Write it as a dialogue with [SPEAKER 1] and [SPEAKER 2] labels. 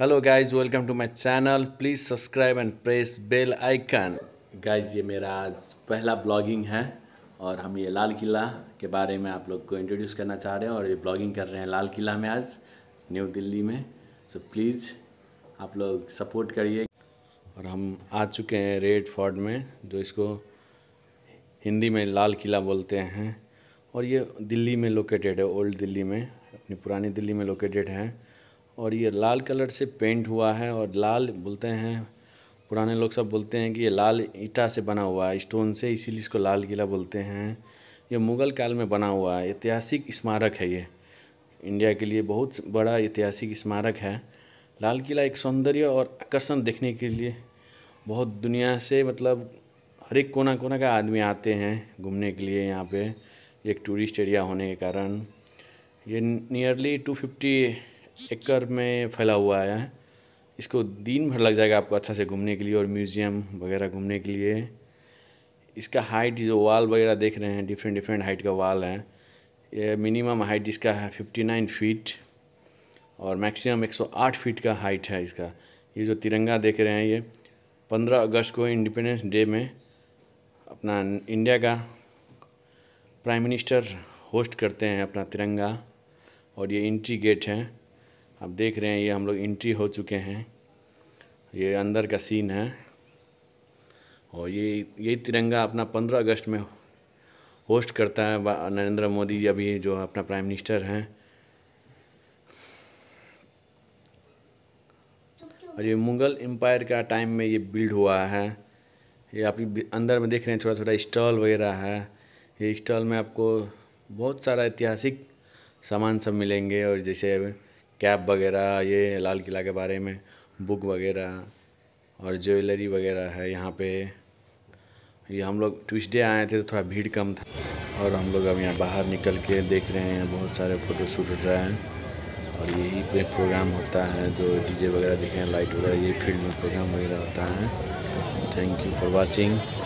[SPEAKER 1] hello guys welcome to my channel please subscribe and press bell icon guys ये मेरा आज पहला blogging है और हम ये लाल किला के बारे में आप लोग को इंट्रोड्यूस करना चाह रहे हैं और ये ब्लॉगिंग कर रहे हैं लाल किला में आज न्यू दिल्ली में सो so, प्लीज़ आप लोग सपोर्ट करिए और हम आ चुके हैं रेड फोर्ट में जो इसको हिंदी में लाल किला बोलते हैं और ये दिल्ली में लोकेटेड है ओल्ड दिल्ली में अपनी पुरानी दिल्ली में लोकेटेड है और ये लाल कलर से पेंट हुआ है और लाल बोलते हैं पुराने लोग सब बोलते हैं कि ये लाल ईटा से बना हुआ है स्टोन से इसीलिए इसको लाल किला बोलते हैं ये मुग़ल काल में बना हुआ है ऐतिहासिक स्मारक है ये इंडिया के लिए बहुत बड़ा ऐतिहासिक स्मारक है लाल किला एक सौंदर्य और आकर्षण देखने के लिए बहुत दुनिया से मतलब हर एक कोना कोना का आदमी आते हैं घूमने के लिए यहाँ पे एक टूरिस्ट एरिया होने के कारण ये नियरली टू फिफ्टी एकड़ में फैला हुआ है इसको दिन भर लग जाएगा आपको अच्छा से घूमने के लिए और म्यूज़ियम वगैरह घूमने के लिए इसका हाइट जो वाल वगैरह देख रहे हैं डिफरेंट डिफरेंट हाइट का वाल है ये मिनिमम हाइट इसका है फिफ्टी नाइन फीट और मैक्सिमम एक सौ आठ फीट का हाइट है इसका ये जो तिरंगा देख रहे हैं ये पंद्रह अगस्त को इंडिपेंडेंस डे में अपना इंडिया का प्राइम मिनिस्टर होस्ट करते हैं अपना तिरंगा और ये इंट्री गेट है आप देख रहे हैं ये हम लोग एंट्री हो चुके हैं ये अंदर का सीन है और ये ये तिरंगा अपना पंद्रह अगस्त में होस्ट करता है नरेंद्र मोदी जी अभी जो अपना प्राइम मिनिस्टर हैं और ये मुगल एम्पायर का टाइम में ये बिल्ड हुआ है ये आप अंदर में देख रहे हैं छोटा छोटा स्टॉल वगैरह है ये स्टॉल में आपको बहुत सारा ऐतिहासिक सामान सब मिलेंगे और जैसे कैब वगैरह ये लाल किला के बारे में बुक वगैरह और ज्वेलरी वगैरह है यहाँ पे ये हम लोग ट्यूसडे आए थे तो थोड़ा भीड़ कम था और हम लोग अब यहाँ बाहर निकल के देख रहे हैं बहुत सारे फ़ोटोशूट उठ रहे हैं और यही पे प्रोग्राम होता है जो डीजे वगैरह दिखे हैं लाइट वगैरह ये फील्ड में प्रोग्राम वगैरह होता है थैंक यू फॉर वॉचिंग